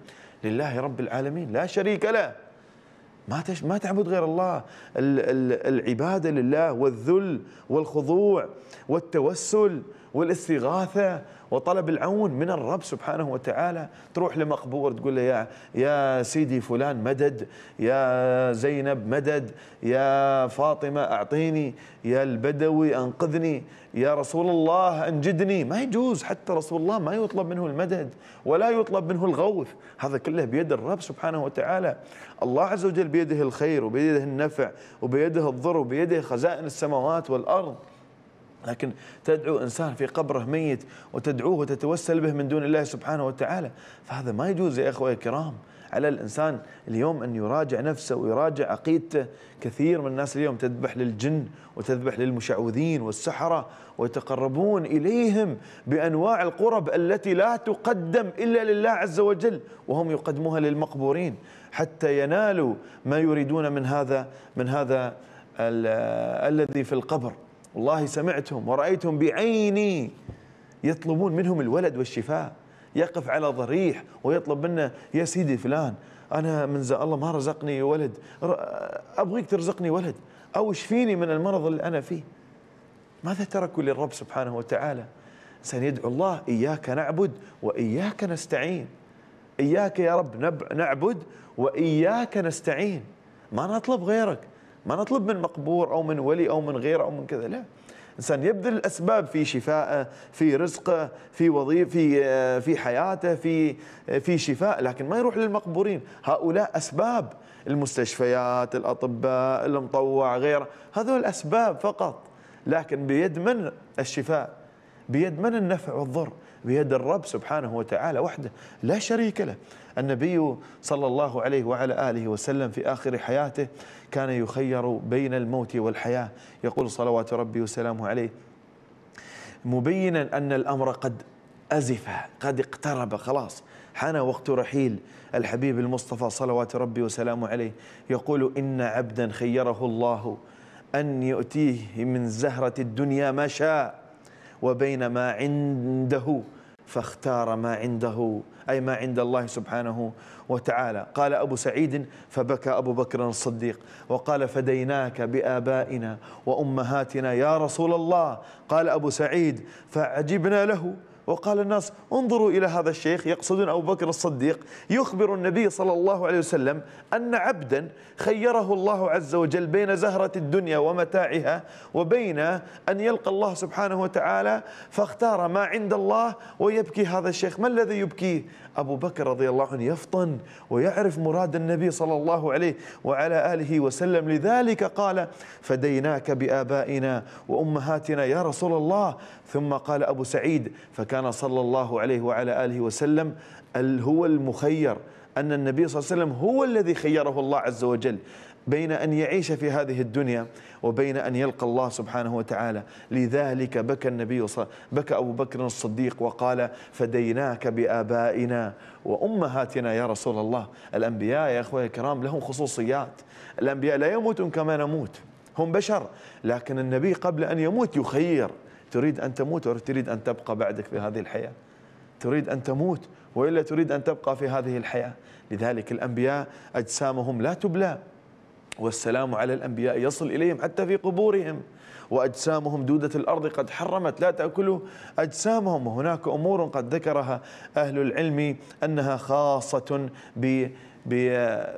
لله رب العالمين لا شريك له ما ما تعبد غير الله العباده لله والذل والخضوع والتوسل والاستغاثة وطلب العون من الرب سبحانه وتعالى تروح لمقبور تقول له يا يا سيدي فلان مدد يا زينب مدد يا فاطمة أعطيني يا البدوي أنقذني يا رسول الله أنجدني ما يجوز حتى رسول الله ما يطلب منه المدد ولا يطلب منه الغوث هذا كله بيد الرب سبحانه وتعالى الله عز وجل بيده الخير وبيده النفع وبيده الضر وبيده خزائن السماوات والأرض لكن تدعو إنسان في قبره ميت وتدعوه وتتوسل به من دون الله سبحانه وتعالى فهذا ما يجوز يا اخوي الكرام على الإنسان اليوم أن يراجع نفسه ويراجع عقيدته كثير من الناس اليوم تذبح للجن وتذبح للمشعوذين والسحرة ويتقربون إليهم بأنواع القرب التي لا تقدم إلا لله عز وجل وهم يقدموها للمقبورين حتى ينالوا ما يريدون من هذا من هذا الذي في القبر والله سمعتهم ورأيتهم بعيني يطلبون منهم الولد والشفاء يقف على ضريح ويطلب منه يا سيدي فلان أنا من الله ما رزقني ولد أبغيك ترزقني ولد أو اشفيني من المرض اللي أنا فيه ماذا تركوا للرب سبحانه وتعالى إنسان الله إياك نعبد وإياك نستعين إياك يا رب نعبد وإياك نستعين ما نطلب غيرك ما نطلب من مقبور أو من ولي أو من غيره أو من كذا لا الانسان يبذل الاسباب في شفائه في رزقه في وظيفه في في حياته في في شفاء لكن ما يروح للمقبورين هؤلاء اسباب المستشفيات الاطباء المطوع غيره هذول اسباب فقط لكن بيد من الشفاء بيد من النفع والضر بيد الرب سبحانه وتعالى وحده لا شريك له النبي صلى الله عليه وعلى آله وسلم في آخر حياته كان يخير بين الموت والحياة يقول صلوات ربي وسلامه عليه مبينا أن الأمر قد أزف قد اقترب خلاص حان وقت رحيل الحبيب المصطفى صلوات ربي وسلامه عليه يقول إن عبدا خيره الله أن يؤتيه من زهرة الدنيا ما شاء وبين ما عنده فاختار ما عنده أي ما عند الله سبحانه وتعالى قال أبو سعيد فبكى أبو بكر الصديق وقال فديناك بآبائنا وأمهاتنا يا رسول الله قال أبو سعيد فعجبنا له وقال الناس انظروا إلى هذا الشيخ يقصدون أبو بكر الصديق يخبر النبي صلى الله عليه وسلم أن عبدا خيره الله عز وجل بين زهرة الدنيا ومتاعها وبين أن يلقى الله سبحانه وتعالى فاختار ما عند الله ويبكي هذا الشيخ ما الذي يبكيه أبو بكر رضي الله عنه يفطن ويعرف مراد النبي صلى الله عليه وعلى آله وسلم لذلك قال فديناك بآبائنا وأمهاتنا يا رسول الله ثم قال أبو سعيد فكان كان صلى الله عليه وعلى آله وسلم هو المخير أن النبي صلى الله عليه وسلم هو الذي خيره الله عز وجل بين أن يعيش في هذه الدنيا وبين أن يلقى الله سبحانه وتعالى لذلك بكى النبي بكى أبو بكر الصديق وقال فديناك بآبائنا وأمهاتنا يا رسول الله الأنبياء يا أخوة الكرام لهم خصوصيات الأنبياء لا يموتون كما نموت هم بشر لكن النبي قبل أن يموت يخير تريد أن تموت أو تريد أن تبقى بعدك في هذه الحياة تريد أن تموت وإلا تريد أن تبقى في هذه الحياة لذلك الأنبياء أجسامهم لا تبلى والسلام على الأنبياء يصل إليهم حتى في قبورهم وأجسامهم دودة الأرض قد حرمت لا تأكل أجسامهم وهناك أمور قد ذكرها أهل العلم أنها خاصة ب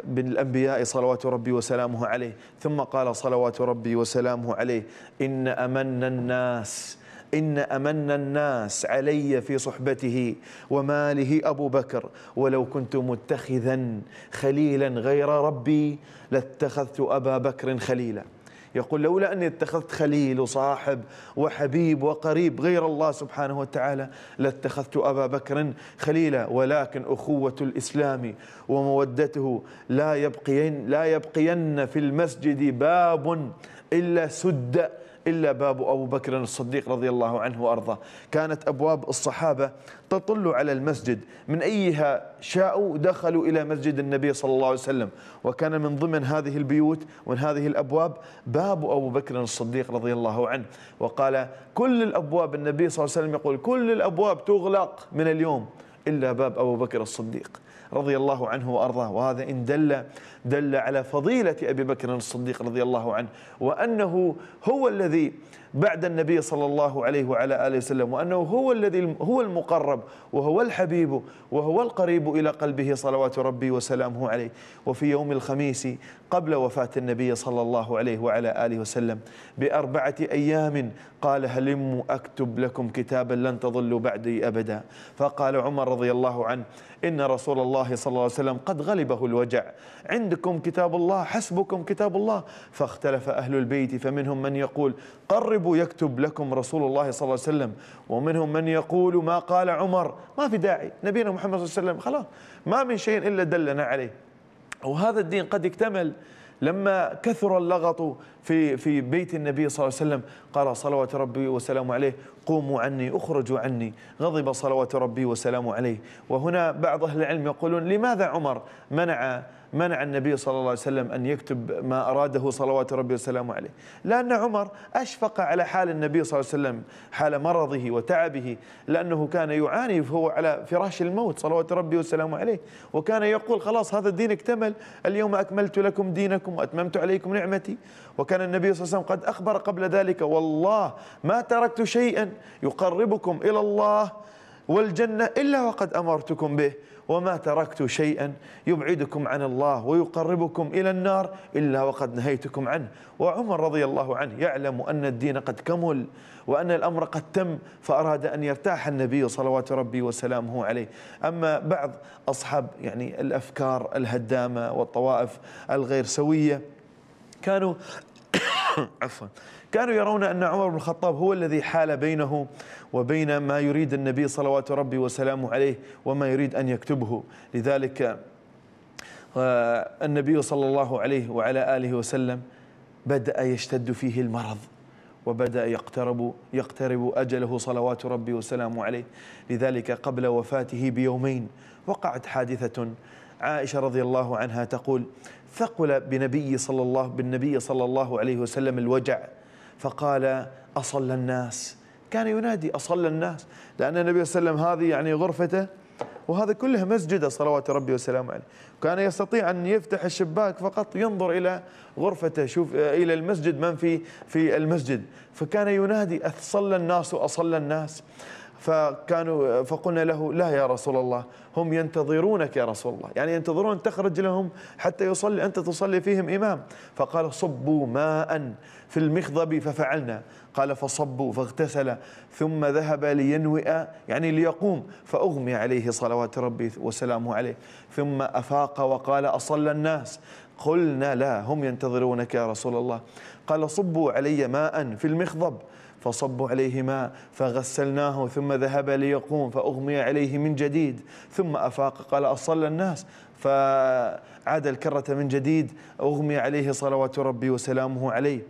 بالأنبياء صلوات ربي وسلامه عليه ثم قال صلوات ربي وسلامه عليه إن أمن الناس إن أمن الناس علي في صحبته وماله أبو بكر ولو كنت متخذا خليلا غير ربي لاتخذت أبا بكر خليلا يقول لولا أني اتخذت خليل وصاحب وحبيب وقريب غير الله سبحانه وتعالى لاتخذت أبا بكر خليلا ولكن أخوة الإسلام ومودته لا يبقين, لا يبقين في المسجد باب إلا سد إلا باب أبو بكر الصديق رضي الله عنه وأرضاه كانت أبواب الصحابة تطل على المسجد من أيها شاءوا دخلوا إلى مسجد النبي صلى الله عليه وسلم وكان من ضمن هذه البيوت ومن هذه الأبواب باب أبو بكر الصديق رضي الله عنه وقال كل الأبواب النبي صلى الله عليه وسلم يقول كل الأبواب تغلق من اليوم إلا باب أبو بكر الصديق رضي الله عنه وأرضاه وهذا إن دل دل على فضيلة أبي بكر الصديق رضي الله عنه وأنه هو الذي بعد النبي صلى الله عليه وعلى آله وسلم وأنه هو الذي هو المقرب وهو الحبيب وهو القريب إلى قلبه صلوات ربي وسلامه عليه وفي يوم الخميس قبل وفاة النبي صلى الله عليه وعلى آله وسلم بأربعة أيام قال هلموا أكتب لكم كتابا لن تضلوا بعدي أبدا فقال عمر رضي الله عنه إن رسول الله صلى الله عليه وسلم قد غلبه الوجع عندكم كتاب الله حسبكم كتاب الله فاختلف أهل البيت فمنهم من يقول قربوا يكتب لكم رسول الله صلى الله عليه وسلم ومنهم من يقول ما قال عمر ما في داعي نبينا محمد صلى الله عليه وسلم خلاص ما من شيء إلا دلنا عليه وهذا الدين قد اكتمل لما كثر اللغط في في بيت النبي صلى الله عليه وسلم قال صلوات ربي وسلامه عليه قوموا عني اخرجوا عني غضب صلوات ربي وسلامه عليه وهنا بعض اهل العلم يقولون لماذا عمر منع منع النبي صلى الله عليه وسلم أن يكتب ما أراده صلوات ربي وسلامه عليه لأن عمر أشفق على حال النبي صلى الله عليه وسلم حال مرضه وتعبه لأنه كان يعاني فهو على فراش الموت صلوات ربي وسلامه عليه وكان يقول خلاص هذا الدين اكتمل اليوم أكملت لكم دينكم وأتممت عليكم نعمتي وكان النبي صلى الله عليه وسلم قد أخبر قبل ذلك والله ما تركت شيئا يقربكم إلى الله والجنة إلا وقد أمرتكم به وما تركت شيئا يبعدكم عن الله ويقربكم إلى النار إلا وقد نهيتكم عنه وعمر رضي الله عنه يعلم أن الدين قد كمل وأن الأمر قد تم فأراد أن يرتاح النبي صلوات ربي وسلامه عليه أما بعض أصحاب يعني الأفكار الهدامة والطوائف الغير سوية كانوا (coughs) عفوا كانوا يرون أن عمر بن الخطاب هو الذي حال بينه وبين ما يريد النبي صلوات ربي وسلامه عليه وما يريد أن يكتبه لذلك آه، النبي صلى الله عليه وعلى آله وسلم بدأ يشتد فيه المرض وبدأ يقترب يقترب أجله صلوات ربي وسلامه عليه لذلك قبل وفاته بيومين وقعت حادثة عائشة رضي الله عنها تقول ثقل بنبي صلى الله بالنبي صلى الله عليه وسلم الوجع فقال أصلى الناس كان ينادي أصلى الناس لأن النبي صلى الله عليه وسلم هذه يعني غرفته وهذا كله مسجده صلوات ربي وسلامه عليه كان يستطيع أن يفتح الشباك فقط ينظر إلى غرفته شوف إلى المسجد من في في المسجد فكان ينادي أصلى الناس وأصلى الناس فكانوا فقلنا له لا يا رسول الله هم ينتظرونك يا رسول الله يعني ينتظرون تخرج لهم حتى يصلي أنت تصلي فيهم إمام فقال صبوا ماء في المخضب ففعلنا قال فصبوا فاغتسل ثم ذهب لينوئ يعني ليقوم فأغمي عليه صلوات ربي وسلامه عليه ثم أفاق وقال أصلى الناس قلنا لا هم ينتظرونك يا رسول الله قال صبوا علي ماء في المخضب فصبوا عليه ماء فغسلناه ثم ذهب ليقوم فأغمي عليه من جديد ثم أفاق قال أصلى الناس فعاد الكرة من جديد أغمي عليه صلوات ربي وسلامه عليه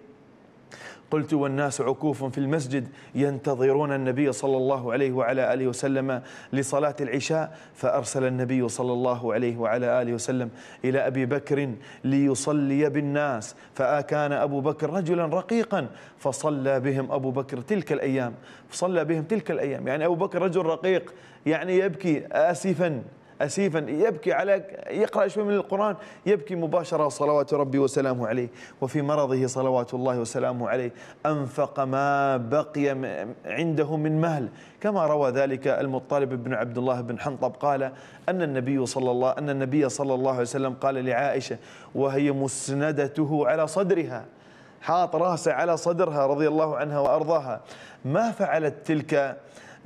قلت والناس عكوف في المسجد ينتظرون النبي صلى الله عليه وعلى آله وسلم لصلاة العشاء فأرسل النبي صلى الله عليه وعلى آله وسلم إلى أبي بكر ليصلي بالناس فكان أبو بكر رجلا رقيقا فصلى بهم أبو بكر تلك الأيام فصلى بهم تلك الأيام يعني أبو بكر رجل رقيق يعني يبكي آسفا أسيفا يبكي على يقرأ شوي من القرآن يبكي مباشرة صلوات ربي وسلامه عليه وفي مرضه صلوات الله وسلامه عليه أنفق ما بقي عنده من مهل كما روى ذلك المطلب بن عبد الله بن حنطب قال أن النبي صلى الله أن النبي صلى الله عليه وسلم قال لعائشة وهي مسندته على صدرها حاط راسه على صدرها رضي الله عنها وارضاها ما فعلت تلك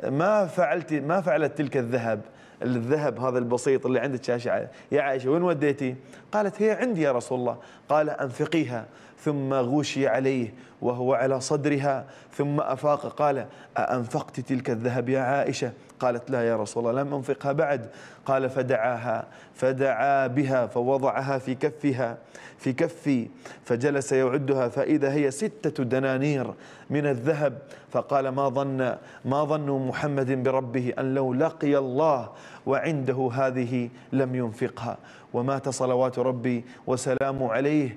ما فعلت ما فعلت تلك الذهب الذهب هذا البسيط اللي عندك يا عائشة يا عائشة وين وديتي قالت هي عندي يا رسول الله قال أنفقيها ثم غوشي عليه وهو على صدرها ثم أفاق قال أأنفقت تلك الذهب يا عائشة قالت لا يا رسول الله لم أنفقها بعد قال فدعاها فدعا بها فوضعها في كفها في كفي فجلس يعدها فإذا هي ستة دنانير من الذهب فقال ما ظن ما ظن محمد بربه أن لو لقي الله وعنده هذه لم ينفقها ومات صلوات ربي وسلام عليه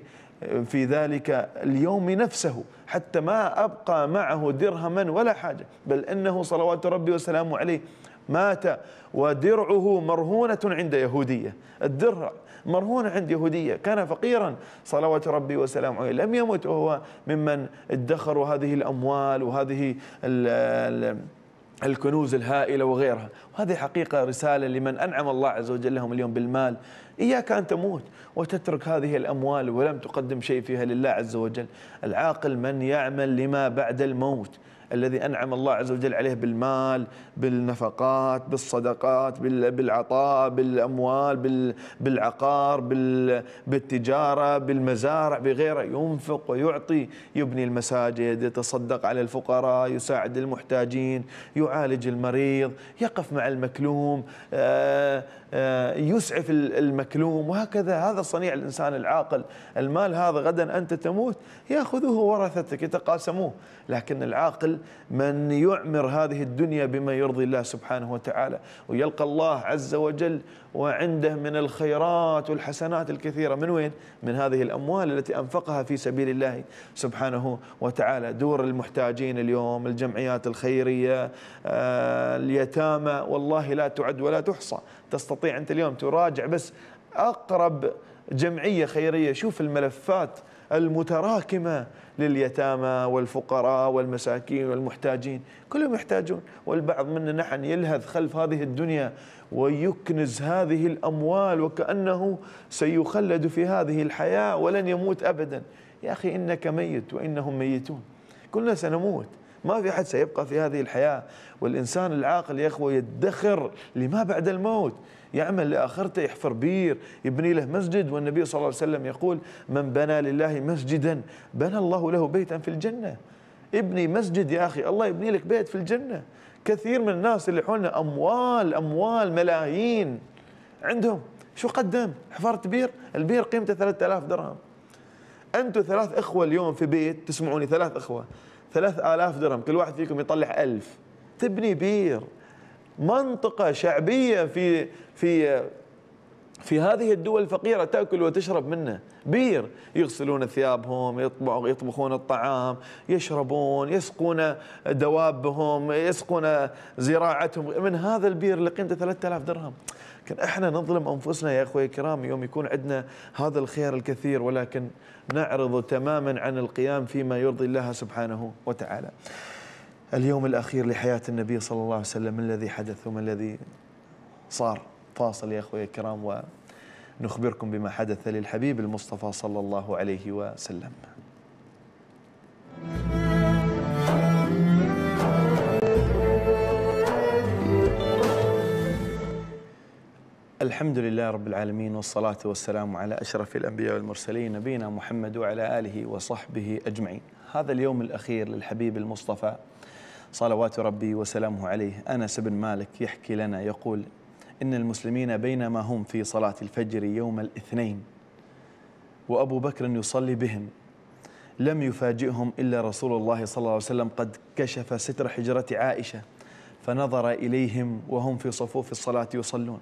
في ذلك اليوم نفسه حتى ما أبقى معه درهما ولا حاجة بل أنه صلوات ربي وسلامه عليه مات ودرعه مرهونة عند يهودية الدرع مرهون عند يهودية كان فقيرا صلوات ربي وسلامه عليه لم يمت وهو ممن ادخروا هذه الأموال وهذه ال ال الكنوز الهائلة وغيرها وهذه حقيقة رسالة لمن أنعم الله عز وجل لهم اليوم بالمال إياك أن تموت وتترك هذه الأموال ولم تقدم شيء فيها لله عز وجل العاقل من يعمل لما بعد الموت الذي أنعم الله عز وجل عليه بالمال بالنفقات بالصدقات بالعطاء بالأموال بالعقار بالتجارة بالمزارع بغيره ينفق ويعطي يبني المساجد يتصدق على الفقراء يساعد المحتاجين يعالج المريض يقف مع المكلوم آه، آه، يسعف المكلوم وهكذا هذا صنيع الإنسان العاقل المال هذا غدا أنت تموت يأخذه ورثتك يتقاسموه لكن العاقل من يعمر هذه الدنيا بما يرضي الله سبحانه وتعالى ويلقى الله عز وجل وعنده من الخيرات والحسنات الكثيرة من وين؟ من هذه الأموال التي أنفقها في سبيل الله سبحانه وتعالى دور المحتاجين اليوم الجمعيات الخيرية آه، اليتامى والله لا تعد ولا تحصى تستطيع أنت اليوم تراجع بس أقرب جمعية خيرية شوف الملفات المتراكمة لليتامى والفقراء والمساكين والمحتاجين كلهم يحتاجون والبعض منا نحن يلهث خلف هذه الدنيا ويكنز هذه الأموال وكأنه سيخلد في هذه الحياة ولن يموت أبدا يا أخي إنك ميت وإنهم ميتون كلنا سنموت ما في أحد سيبقى في هذه الحياة والإنسان العاقل يا أخوة يدخر لما بعد الموت يعمل لآخرته يحفر بير يبني له مسجد والنبي صلى الله عليه وسلم يقول من بنى لله مسجدا بنى الله له بيتا في الجنة ابني مسجد يا أخي الله يبني لك بيت في الجنة كثير من الناس اللي حولنا أموال أموال ملايين عندهم شو قدم حفرت بير البير قيمته 3000 درهم أنتم ثلاث إخوة اليوم في بيت تسمعوني ثلاث إخوة ثلاث آلاف درهم كل واحد فيكم يطلع ألف تبني بير منطقة شعبية في في في هذه الدول الفقيرة تأكل وتشرب منه بير يغسلون ثيابهم يطبخون الطعام يشربون يسقون دوابهم يسقون زراعتهم من هذا البير اللي قيمته 3000 درهم لكن احنا نظلم انفسنا يا اخوي الكرام يوم يكون عندنا هذا الخير الكثير ولكن نعرض تماما عن القيام فيما يرضي الله سبحانه وتعالى اليوم الأخير لحياة النبي صلى الله عليه وسلم ما الذي حدث وما الذي صار فاصل يا أخوي الكرام ونخبركم بما حدث للحبيب المصطفى صلى الله عليه وسلم الحمد لله رب العالمين والصلاة والسلام على أشرف الأنبياء والمرسلين نبينا محمد وعلى آله وصحبه أجمعين هذا اليوم الأخير للحبيب المصطفى صلوات ربي وسلامه عليه أنس بن مالك يحكي لنا يقول إن المسلمين بينما هم في صلاة الفجر يوم الاثنين وأبو بكر يصلي بهم لم يفاجئهم إلا رسول الله صلى الله عليه وسلم قد كشف ستر حجرة عائشة فنظر إليهم وهم في صفوف الصلاة يصلون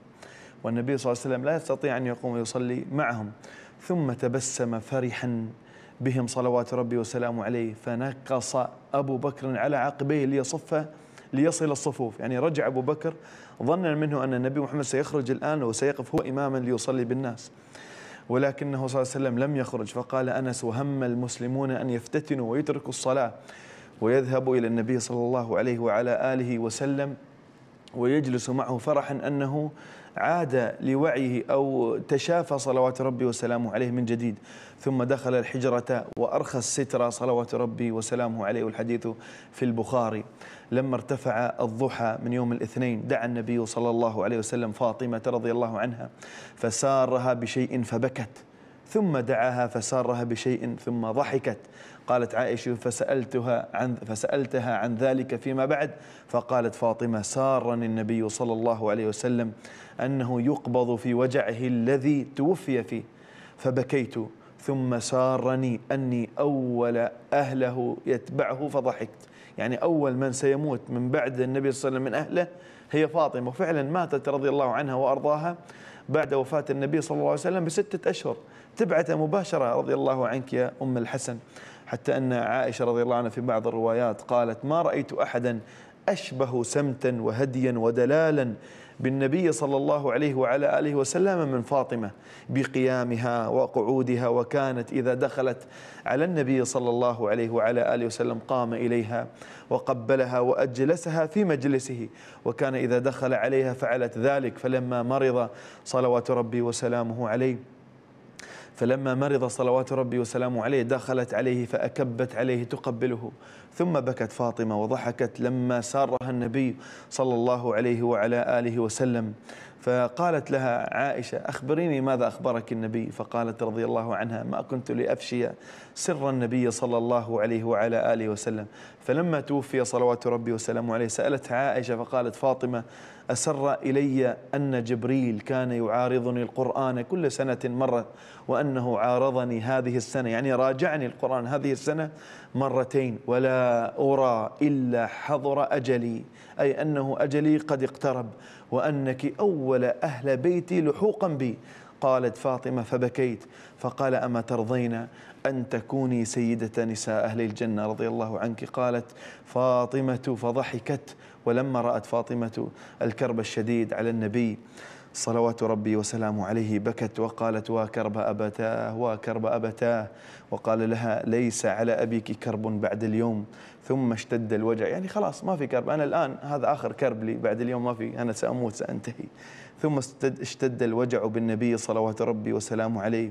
والنبي صلى الله عليه وسلم لا يستطيع أن يقوم ويصلي معهم ثم تبسم فرحا بهم صلوات ربي وسلامه عليه فنقص أبو بكر على عقبيه ليصفه ليصل الصفوف يعني رجع أبو بكر ظنا منه أن النبي محمد سيخرج الآن وسيقف هو إماما ليصلي بالناس ولكنه صلى الله عليه وسلم لم يخرج فقال أنس وهم المسلمون أن يفتتنوا ويتركوا الصلاة ويذهبوا إلى النبي صلى الله عليه وعلى آله وسلم ويجلس معه فرحا أنه عاد لوعيه أو تشافى صلوات ربي وسلامه عليه من جديد ثم دخل الحجرة وأرخى الستر صلوات ربي وسلامه عليه والحديث في البخاري لما ارتفع الضحى من يوم الاثنين دعا النبي صلى الله عليه وسلم فاطمة رضي الله عنها فسارها بشيء فبكت ثم دعاها فسارها بشيء ثم ضحكت قالت عائشة فسألتها عن فسألتها عن ذلك فيما بعد فقالت فاطمة سارني النبي صلى الله عليه وسلم أنه يقبض في وجعه الذي توفي فيه فبكيت ثم سارني أني أول أهله يتبعه فضحكت يعني أول من سيموت من بعد النبي صلى الله عليه وسلم من أهله هي فاطمة وفعلا ماتت رضي الله عنها وأرضاها بعد وفاة النبي صلى الله عليه وسلم بستة أشهر تبعته مباشرة رضي الله عنك يا أم الحسن حتى أن عائشة رضي الله عنها في بعض الروايات قالت ما رأيت أحدا أشبه سمتا وهديا ودلالا بالنبي صلى الله عليه وعلى آله وسلم من فاطمة بقيامها وقعودها وكانت إذا دخلت على النبي صلى الله عليه وعلى آله وسلم قام إليها وقبلها وأجلسها في مجلسه وكان إذا دخل عليها فعلت ذلك فلما مرض صلوات ربي وسلامه عليه فلما مرض صلوات ربي وسلامه عليه دخلت عليه فأكبت عليه تقبله ثم بكت فاطمة وضحكت لما سارها النبي صلى الله عليه وعلى آله وسلم فقالت لها عائشة أخبريني ماذا أخبرك النبي فقالت رضي الله عنها ما كنت لأفشي سر النبي صلى الله عليه وعلى آله وسلم فلما توفي صلوات ربي وسلامه عليه سألت عائشة فقالت فاطمة أسر إلي أن جبريل كان يعارضني القرآن كل سنة مرة وأنه عارضني هذه السنة يعني راجعني القرآن هذه السنة مرتين ولا أرى إلا حضر أجلي أي أنه أجلي قد اقترب وأنك أول أهل بيتي لحوقا بي قالت فاطمة فبكيت فقال أما ترضين أن تكوني سيدة نساء أهل الجنة رضي الله عنك قالت فاطمة فضحكت ولما رأت فاطمة الكرب الشديد على النبي صلوات ربي وسلامه عليه بكت وقالت كرب أبتاه كرب أبتاه وقال لها ليس على أبيك كرب بعد اليوم ثم اشتد الوجع يعني خلاص ما في كرب أنا الآن هذا آخر كرب لي بعد اليوم ما في أنا سأموت سأنتهي ثم اشتد الوجع بالنبي صلوات ربي وسلامه عليه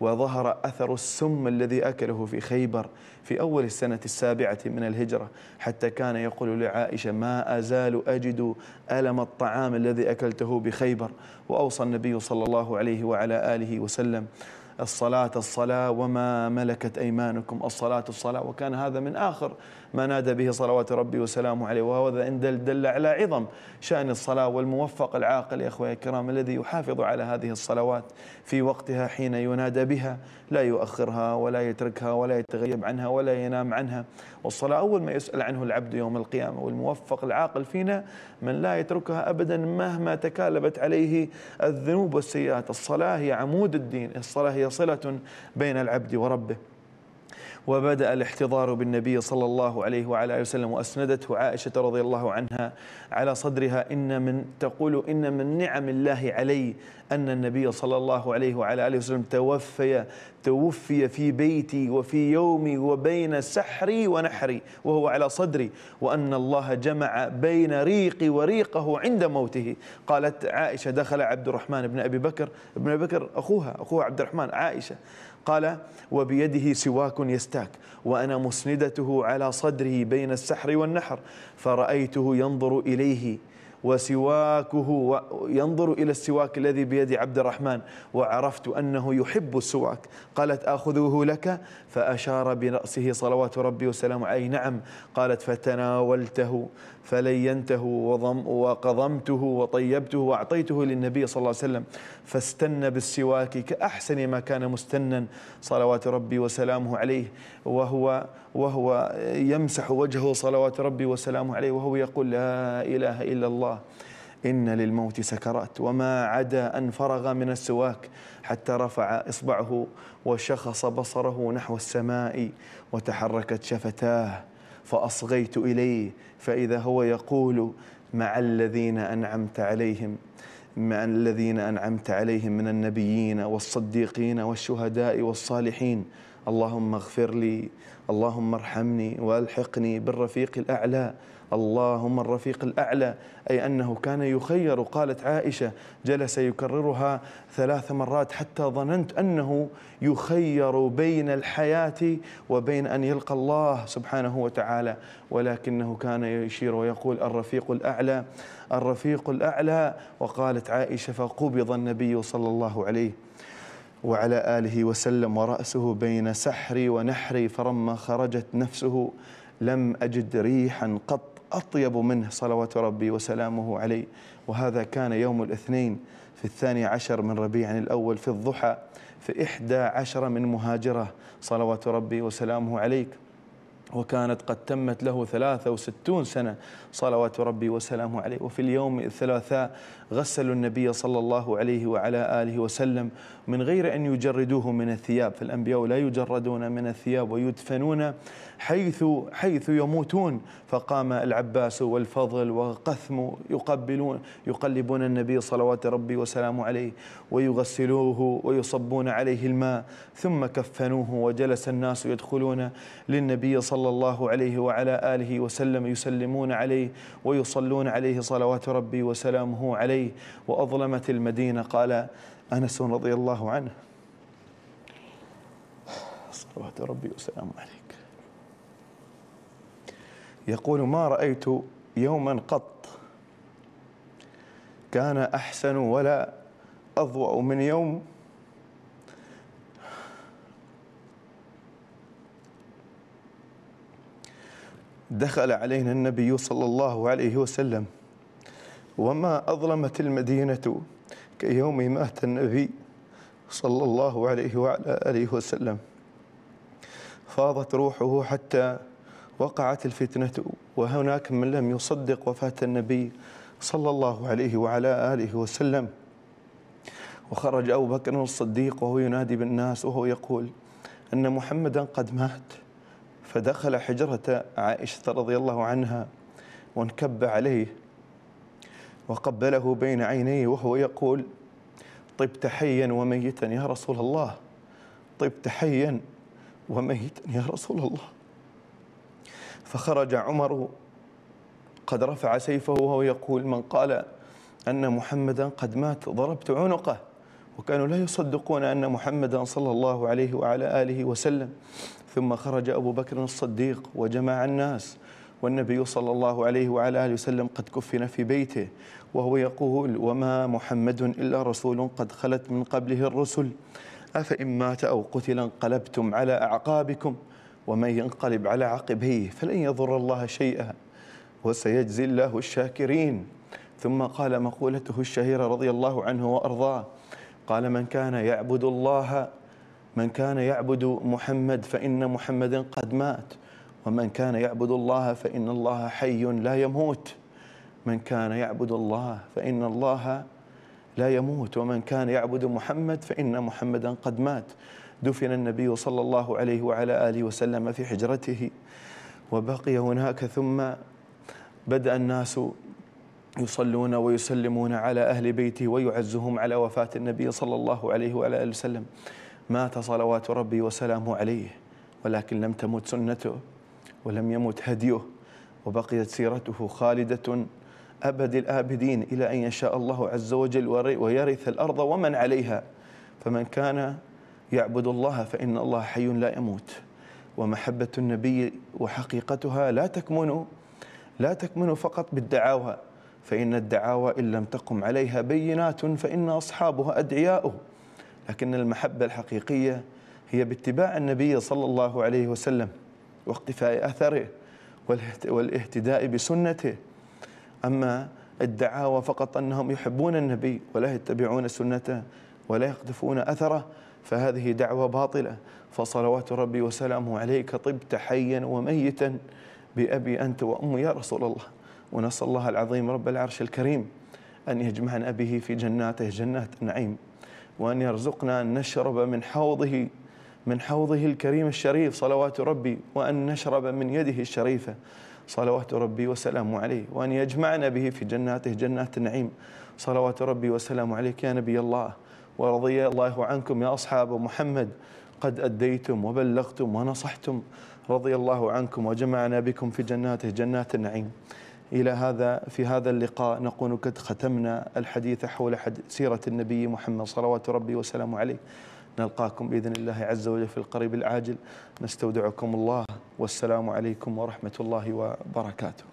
وظهر أثر السم الذي أكله في خيبر في أول السنة السابعة من الهجرة حتى كان يقول لعائشة ما أزال أجد ألم الطعام الذي أكلته بخيبر وأوصى النبي صلى الله عليه وعلى آله وسلم الصلاة الصلاة وما ملكت أيمانكم الصلاة الصلاة وكان هذا من آخر ما نادى به صلوات ربي وسلامه عليه وهذا إن دل, دل على عظم شأن الصلاة والموفق العاقل يا أخوي الكرام الذي يحافظ على هذه الصلوات في وقتها حين ينادى بها لا يؤخرها ولا يتركها ولا يتغيب عنها ولا ينام عنها والصلاة أول ما يسأل عنه العبد يوم القيامة والموفق العاقل فينا من لا يتركها أبدا مهما تكالبت عليه الذنوب والسيئات الصلاة هي عمود الدين الصلاة هي صلة بين العبد وربه وبدأ الاحتضار بالنبي صلى الله عليه وعلى آله وسلم وأسندته عائشة رضي الله عنها على صدرها إن من تقول إن من نعم الله علي أن النبي صلى الله عليه وعلى آله وسلم توفي توفي في بيتي وفي يومي وبين سحري ونحري وهو على صدري وأن الله جمع بين ريقي وريقه عند موته قالت عائشة دخل عبد الرحمن بن أبي بكر ابن أبي بكر أخوها أخوها عبد الرحمن عائشة قال وبيده سواك يستاك وأنا مسندته على صدره بين السحر والنحر فرأيته ينظر إليه وسواكه ينظر إلى السواك الذي بيد عبد الرحمن وعرفت أنه يحب السواك قالت آخذه لك فأشار برأسه صلوات ربي وسلامه عليه نعم قالت فتناولته فلينته وضم وقضمته وطيبته وأعطيته للنبي صلى الله عليه وسلم فاستن بالسواك كأحسن ما كان مستنا صلوات ربي وسلامه عليه وهو وهو يمسح وجهه صلوات ربي وسلامه عليه وهو يقول لا إله إلا الله إن للموت سكرات وما عدا أن فرغ من السواك حتى رفع إصبعه وشخص بصره نحو السماء وتحركت شفتاه فأصغيت إليه فإذا هو يقول مع الذين أنعمت عليهم مع الذين أنعمت عليهم من النبيين والصديقين والشهداء والصالحين اللهم اغفر لي اللهم ارحمني والحقني بالرفيق الأعلى اللهم الرفيق الأعلى أي أنه كان يخير قالت عائشة جلس يكررها ثلاث مرات حتى ظننت أنه يخير بين الحياة وبين أن يلقى الله سبحانه وتعالى ولكنه كان يشير ويقول الرفيق الأعلى الرفيق الأعلى وقالت عائشة فقبض النبي صلى الله عليه وعلى آله وسلم ورأسه بين سحري ونحري فلما خرجت نفسه لم أجد ريحا قط أطيب منه صلوات ربي وسلامه عليه وهذا كان يوم الاثنين في الثاني عشر من ربيع الأول في الضحى في إحدى عشر من مهاجرة صلوات ربي وسلامه عليك وكانت قد تمت له 63 سنة صلوات ربي وسلامه عليه وفي اليوم الثلاثاء غسلوا النبي صلى الله عليه وعلى آله وسلم من غير أن يجردوه من الثياب فالأنبياء لا يجردون من الثياب ويدفنون حيث حيث يموتون فقام العباس والفضل وقثم يقبلون يقلبون النبي صلوات ربي وسلامه عليه ويغسلوه ويصبون عليه الماء ثم كفنوه وجلس الناس يدخلون للنبي صلى الله عليه وعلى آله وسلم يسلمون عليه عليه ويصلون عليه صلوات ربي وسلامه عليه وأظلمت المدينة قال أنس رضي الله عنه صلوات ربي وسلامه عليك يقول ما رأيت يوما قط كان أحسن ولا أضوأ من يوم دخل علينا النبي صلى الله عليه وسلم وما أظلمت المدينة كيوم مات النبي صلى الله عليه وعلى آله وسلم فاضت روحه حتى وقعت الفتنة وهناك من لم يصدق وفاة النبي صلى الله عليه وعلى آله وسلم وخرج أبو بكر الصديق وهو ينادي بالناس وهو يقول أن محمدا قد مات فدخل حجرة عائشة رضي الله عنها وانكب عليه وقبله بين عينيه وهو يقول طبت حيا وميتا يا رسول الله طبت حيا وميتا يا رسول الله فخرج عمر قد رفع سيفه وهو يقول من قال أن محمدا قد مات ضربت عنقه وكانوا لا يصدقون أن محمدا صلى الله عليه وعلى آله وسلم ثم خرج أبو بكر الصديق وجمع الناس والنبي صلى الله عليه وعلى آله وسلم قد كفن في بيته وهو يقول وما محمد إلا رسول قد خلت من قبله الرسل أفإن مات أو قتل انقلبتم على أعقابكم ومن ينقلب على عقبيه فلن يضر الله شيئا وسيجزي الله الشاكرين ثم قال مقولته الشهيرة رضي الله عنه وأرضاه قال من كان يعبد الله من كان يعبد محمد فإن محمدا قد مات ومن كان يعبد الله فإن الله حي لا يموت من كان يعبد الله فإن الله لا يموت ومن كان يعبد محمد فإن محمدا قد مات دفن النبي صلى الله عليه وعلى آله وسلم في حجرته وبقي هناك ثم بدأ الناس يصلون ويسلمون على أهل بيته ويعزهم على وفاة النبي صلى الله عليه وعلى آله وسلم مات صلوات ربي وسلامه عليه ولكن لم تمت سنته ولم يمت هديه وبقيت سيرته خالدة أبد الآبدين إلى أن يشاء الله عز وجل ويرث الأرض ومن عليها فمن كان يعبد الله فإن الله حي لا يموت ومحبة النبي وحقيقتها لا تكمن لا تكمن فقط بالدعاوى فإن الدعاوى إن لم تقم عليها بينات فإن أصحابها أدعياؤه لكن المحبة الحقيقية هي باتباع النبي صلى الله عليه وسلم واقتفاء أثره والاهتداء بسنته أما الدعاوى فقط أنهم يحبون النبي ولا يتبعون سنته ولا يقتفون أثره فهذه دعوة باطلة فصلوات ربي وسلامه عليك طبت حيا وميتا بأبي أنت وأمي يا رسول الله ونسأل الله العظيم رب العرش الكريم أن يجمعنا به في جناته جنات النعيم وأن يرزقنا أن نشرب من حوضه من حوضه الكريم الشريف صلوات ربي وأن نشرب من يده الشريفة صلوات ربي وسلام عليه وأن يجمعنا به في جناته جنات النعيم صلوات ربي وسلام عليك يا نبي الله ورضي الله عنكم يا أصحاب محمد قد أديتم وبلغتم ونصحتم رضي الله عنكم وجمعنا بكم في جناته جنات النعيم إلى هذا في هذا اللقاء نكون قد ختمنا الحديث حول حد سيرة النبي محمد صلوات ربي وسلامه عليه نلقاكم بإذن الله عز وجل في القريب العاجل نستودعكم الله والسلام عليكم ورحمة الله وبركاته